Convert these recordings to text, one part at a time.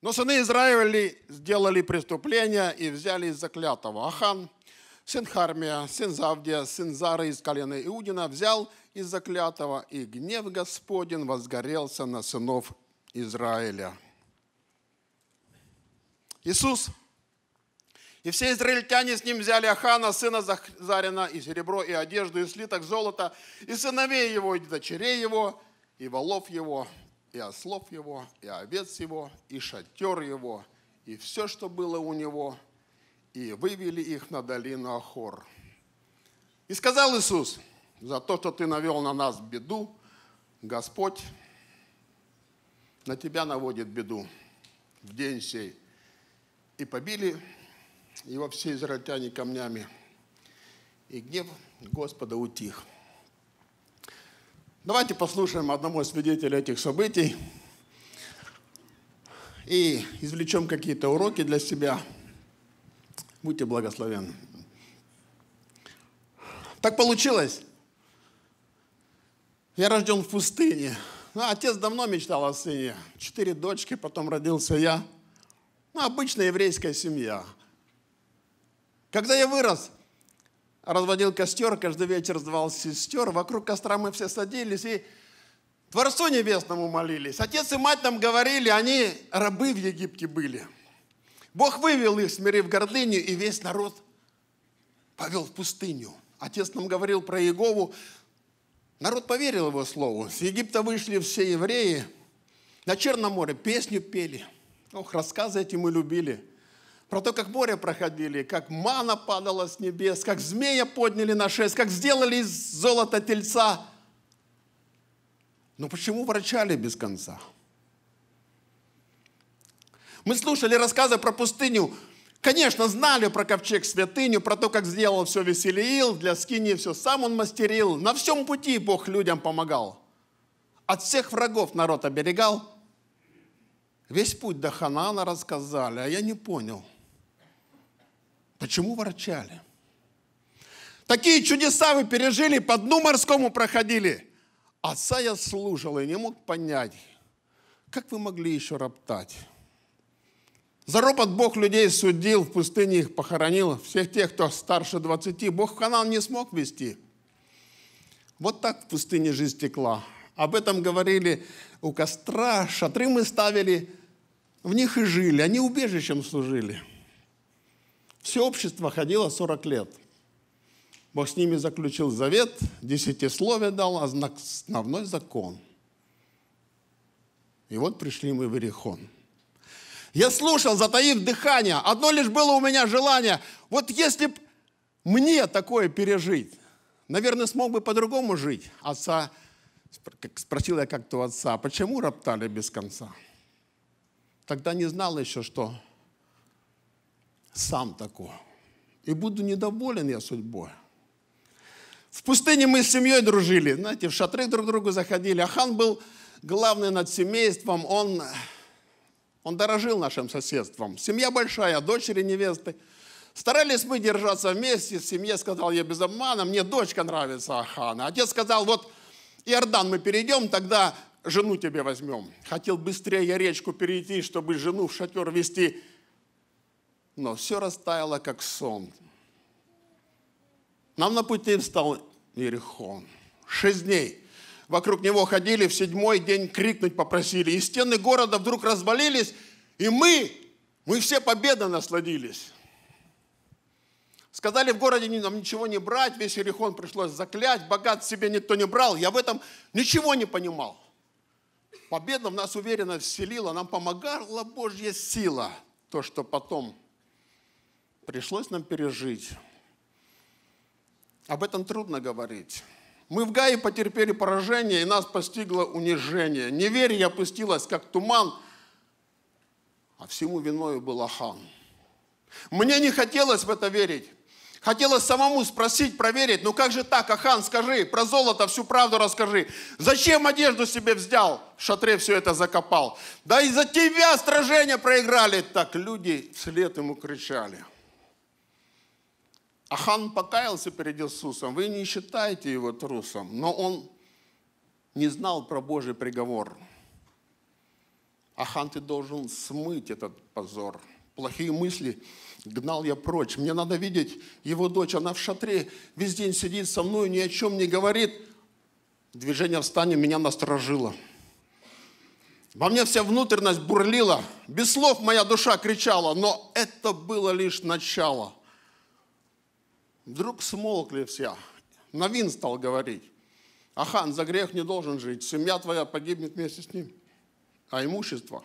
Но сыны Израиля сделали преступление и взяли из заклятого. Ахан, сын Хармия, сын Завдия, сын Зары из колена Иудина, взял из заклятого, и гнев Господень возгорелся на сынов Израиля. Иисус и все израильтяне с ним взяли Ахана, сына Зарина, и серебро, и одежду, и слиток золота, и сыновей его, и дочерей его, и волов его, и ослов его, и овец его, и шатер его, и все, что было у него, и вывели их на долину Ахор. И сказал Иисус, за то, что ты навел на нас беду, Господь на тебя наводит беду в день сей. И побили его все израильтяне камнями, и гнев Господа утих. Давайте послушаем одного из свидетелей этих событий и извлечем какие-то уроки для себя. Будьте благословенны. Так получилось. Я рожден в пустыне. Ну, отец давно мечтал о сыне. Четыре дочки, потом родился я. Ну, обычная еврейская семья. Когда я вырос, разводил костер, каждый вечер звал сестер. Вокруг костра мы все садились и Творцу Небесному молились. Отец и мать нам говорили, они рабы в Египте были. Бог вывел их, смирив гордыню, и весь народ повел в пустыню. Отец нам говорил про Иегову. Народ поверил его слову. С Египта вышли все евреи. На Черном море песню пели. Ох, рассказы эти мы любили про то, как море проходили, как мана падала с небес, как змея подняли на шесть, как сделали из золота тельца. Но почему врачали без конца? Мы слушали рассказы про пустыню. Конечно, знали про ковчег святыню, про то, как сделал все Веселиил, для скинии все сам он мастерил. На всем пути Бог людям помогал. От всех врагов народ оберегал. Весь путь до Ханана рассказали, а я не понял. Почему ворчали? Такие чудеса вы пережили, по дну морскому проходили. Отца я служил и не мог понять, как вы могли еще роптать? За ропот Бог людей судил, в пустыне их похоронил. Всех тех, кто старше 20, Бог канал не смог вести. Вот так в пустыне жизнь текла. Об этом говорили у костра, шатры мы ставили, в них и жили, они убежищем служили. Все общество ходило 40 лет. Бог с ними заключил завет, десятисловие дал, а основной закон. И вот пришли мы в Иерихон. Я слушал, затаив дыхание. Одно лишь было у меня желание. Вот если б мне такое пережить, наверное, смог бы по-другому жить. Отца, спросил я как-то отца, «А почему роптали без конца? Тогда не знал еще, что сам такой. И буду недоволен я судьбой. В пустыне мы с семьей дружили, знаете, в шатры друг к другу заходили. Ахан был главный над семейством, он, он дорожил нашим соседством. Семья большая, дочери, невесты. Старались мы держаться вместе, семье сказал я без обмана, мне дочка нравится Ахана. Отец сказал, вот Иордан мы перейдем, тогда жену тебе возьмем. Хотел быстрее я речку перейти, чтобы жену в шатер вести но все растаяло, как сон. Нам на пути встал Иерихон. Шесть дней. Вокруг него ходили, в седьмой день крикнуть попросили. И стены города вдруг развалились, и мы, мы все победа насладились. Сказали в городе нам ничего не брать, весь Иерихон пришлось заклять, богат себе никто не брал. Я в этом ничего не понимал. Победа в нас уверенно вселила, нам помогала Божья сила. То, что потом пришлось нам пережить. Об этом трудно говорить. Мы в Гае потерпели поражение, и нас постигло унижение. Неверие опустилось, как туман, а всему виною был Ахан. Мне не хотелось в это верить. Хотелось самому спросить, проверить, ну как же так, Ахан, скажи, про золото всю правду расскажи. Зачем одежду себе взял, в шатре все это закопал? Да из-за тебя сражение проиграли. Так люди вслед ему кричали. Ахан покаялся перед Иисусом, вы не считаете его трусом, но он не знал про Божий приговор. Ахан, ты должен смыть этот позор. Плохие мысли гнал я прочь. Мне надо видеть его дочь. Она в шатре весь день сидит со мной, ни о чем не говорит. Движение в стане меня насторожило. Во мне вся внутренность бурлила. Без слов моя душа кричала, но это было лишь начало – Вдруг смолкли все. Новин стал говорить. Ахан, за грех не должен жить. Семья твоя погибнет вместе с ним. А имущество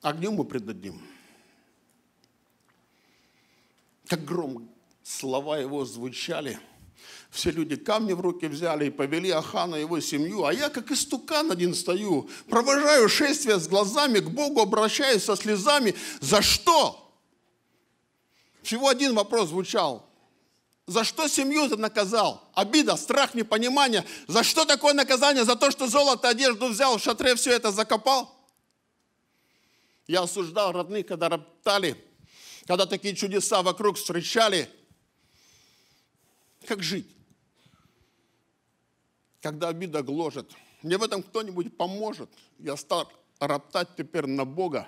огню мы предадим. Как гром слова его звучали. Все люди камни в руки взяли и повели Ахана и его семью. А я, как истукан один стою, провожаю шествие с глазами, к Богу обращаюсь со слезами. За что? чего один вопрос звучал? За что семью ты наказал? Обида, страх, непонимание. За что такое наказание? За то, что золото, одежду взял, в шатре все это закопал? Я осуждал родных, когда роптали, когда такие чудеса вокруг встречали. Как жить? Когда обида гложет. Мне в этом кто-нибудь поможет. Я стал роптать теперь на Бога.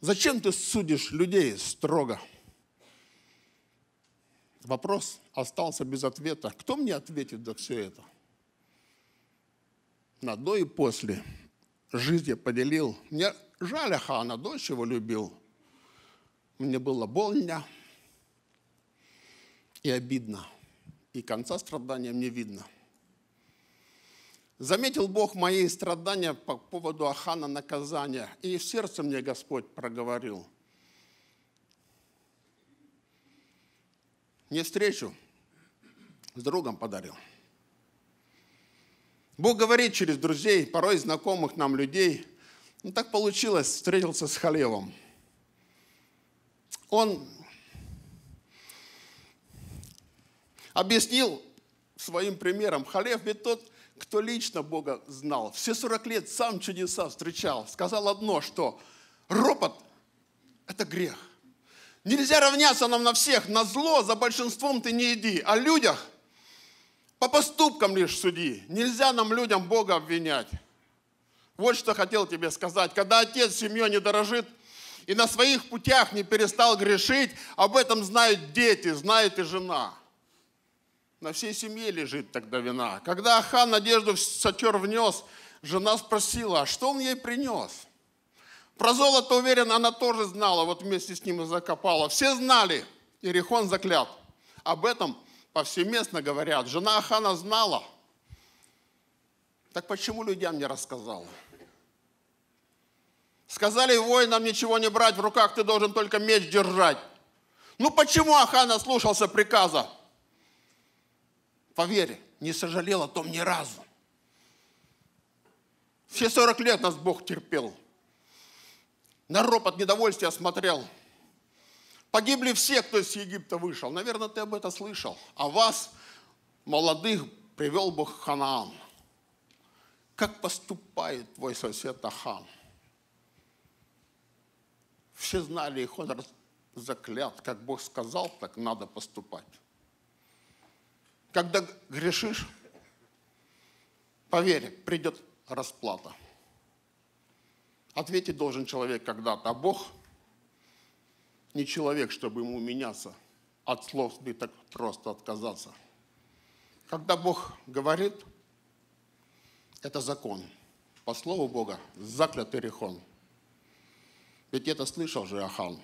Зачем ты судишь людей строго? Вопрос остался без ответа. Кто мне ответит за все это? На до и после жизнь я поделил. Мне жаль Ахана, дочь его любил. Мне было больно и обидно. И конца страданиям не видно. Заметил Бог мои страдания по поводу Ахана наказания, и в сердце мне Господь проговорил. Мне встречу с другом подарил. Бог говорит через друзей, порой знакомых нам людей. Ну, так получилось, встретился с Халевом. Он объяснил своим примером. Халев ведь тот, кто лично Бога знал, все 40 лет сам чудеса встречал, сказал одно, что ропот – это грех. Нельзя равняться нам на всех, на зло за большинством ты не иди, о а людях по поступкам лишь суди. Нельзя нам, людям, Бога обвинять. Вот что хотел тебе сказать. Когда отец семьей не дорожит и на своих путях не перестал грешить, об этом знают дети, знает и жена – на всей семье лежит тогда вина. Когда Ахан надежду в сатер внес, жена спросила, а что он ей принес? Про золото, уверен, она тоже знала, вот вместе с ним и закопала. Все знали, Иерихон заклят. Об этом повсеместно говорят. Жена Ахана знала. Так почему людям не рассказала? Сказали воинам ничего не брать в руках, ты должен только меч держать. Ну почему Ахана слушался приказа? Поверь, не сожалел о том ни разу. Все 40 лет нас Бог терпел. На ропот недовольствия смотрел. Погибли все, кто из Египта вышел. Наверное, ты об этом слышал. А вас, молодых, привел Бог Ханаан. Как поступает твой сосед Ахан? Все знали, их он заклят. Как Бог сказал, так надо поступать. Когда грешишь, поверь, придет расплата. Ответить должен человек когда-то, а Бог не человек, чтобы ему меняться, от слов ты так просто отказаться. Когда Бог говорит, это закон. По слову Бога, заклятый рехон. Ведь это слышал же Ахан.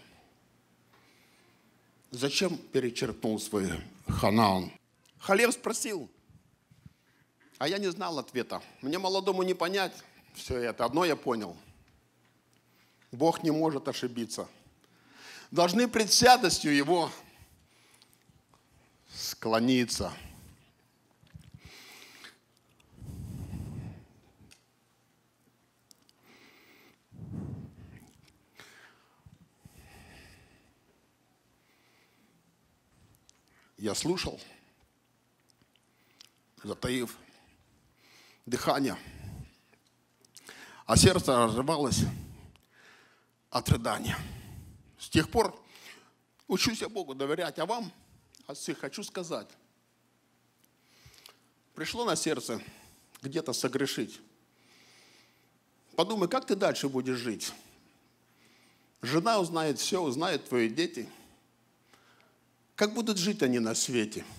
Зачем перечеркнул свой Ханаан? Халев спросил, а я не знал ответа. Мне молодому не понять все это. Одно я понял. Бог не может ошибиться. Должны пред святостью Его склониться. Я слушал – затаив дыхание, а сердце разрывалось от рыдания. С тех пор учусь я Богу доверять, а вам, отцы, хочу сказать, пришло на сердце где-то согрешить. Подумай, как ты дальше будешь жить? Жена узнает все, узнают твои дети. Как будут жить они на свете? –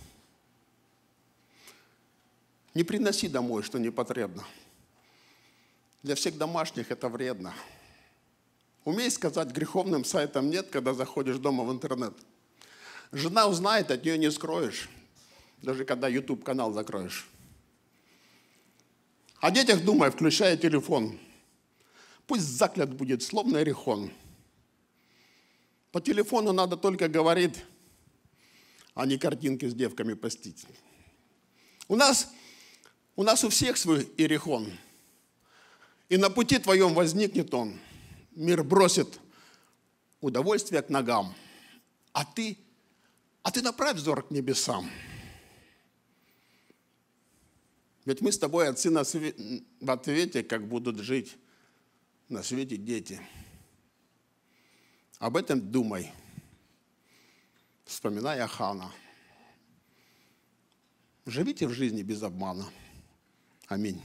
не приноси домой, что непотребно. Для всех домашних это вредно. Умей сказать греховным сайтам «нет», когда заходишь дома в интернет. Жена узнает, от нее не скроешь, даже когда YouTube-канал закроешь. О детях думай, включая телефон. Пусть заклят будет, словно рехон. По телефону надо только говорить, а не картинки с девками постить. У нас у нас у всех свой Иерихон. И на пути твоем возникнет он. Мир бросит удовольствие к ногам. А ты, а ты направь взор к небесам. Ведь мы с тобой, отцы, на све... в ответе, как будут жить на свете дети. Об этом думай, вспоминая Хана. Живите в жизни без обмана. Аминь.